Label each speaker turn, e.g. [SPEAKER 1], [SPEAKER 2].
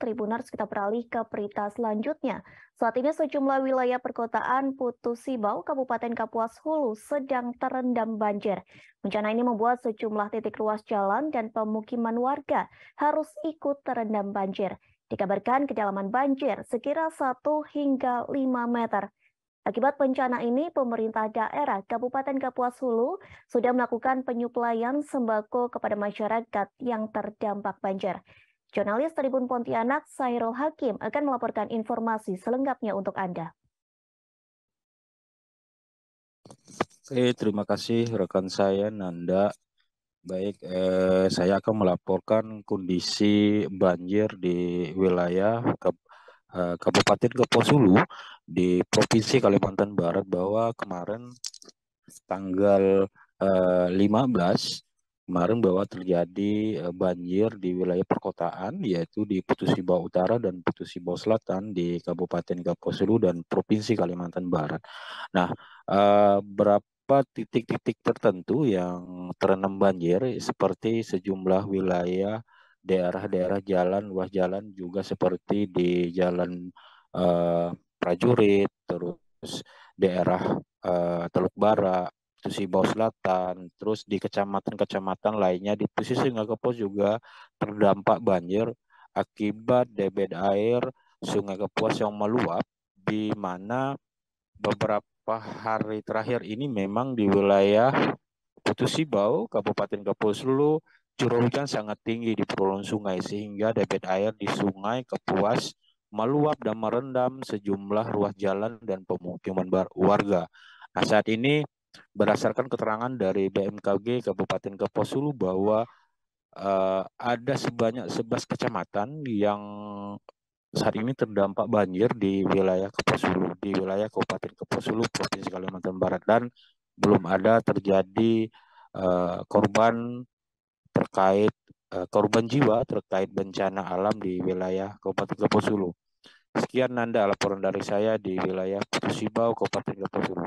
[SPEAKER 1] Tribuners kita beralih ke berita selanjutnya. Saat ini sejumlah wilayah perkotaan Putu Sibau, Kabupaten Kapuas Hulu sedang terendam banjir. Bencana ini membuat sejumlah titik ruas jalan dan pemukiman warga harus ikut terendam banjir. Dikabarkan kedalaman banjir sekira 1 hingga 5 meter. Akibat bencana ini, pemerintah daerah Kabupaten Kapuas Hulu sudah melakukan penyuplaian sembako kepada masyarakat yang terdampak banjir. Jurnalis Tribun Pontianak Sairul Hakim akan melaporkan informasi selengkapnya untuk Anda.
[SPEAKER 2] Oke, terima kasih rekan saya Nanda. Baik, eh, saya akan melaporkan kondisi banjir di wilayah ke, eh, Kabupaten Keposulu di Provinsi Kalimantan Barat bahwa kemarin tanggal eh, 15 kemarin bahwa terjadi eh, banjir di wilayah perkotaan yaitu di Putusibawa Utara dan Putusibawa Selatan di Kabupaten Kaposulu dan Provinsi Kalimantan Barat. Nah, eh, berapa titik-titik tertentu yang terendam banjir seperti sejumlah wilayah daerah-daerah jalan ruas jalan juga seperti di Jalan eh, Prajurit terus daerah Teluk Bara Bawah Selatan, terus di kecamatan-kecamatan lainnya di pesisir Ngakepos juga terdampak banjir akibat debit air Sungai Kepuas yang meluap di mana beberapa hari terakhir ini memang di wilayah Sibau, Kabupaten Kepuas Lulu, curah hujan sangat tinggi di perulun sungai sehingga debit air di Sungai Kepuas meluap dan merendam sejumlah ruas jalan dan pemukiman warga. Nah, saat ini berdasarkan keterangan dari BMKG Kabupaten Kaposulu bahwa uh, ada sebanyak 11 kecamatan yang saat ini terdampak banjir di wilayah Kaposulu, di wilayah Kabupaten Kaposulu, Provinsi Kalimantan Barat dan belum ada terjadi uh, korban terkait uh, korban jiwa terkait bencana alam di wilayah Kabupaten Kaposulu. Sekian Nanda laporan dari saya di wilayah Putusibau, Kabupaten Kaposulu.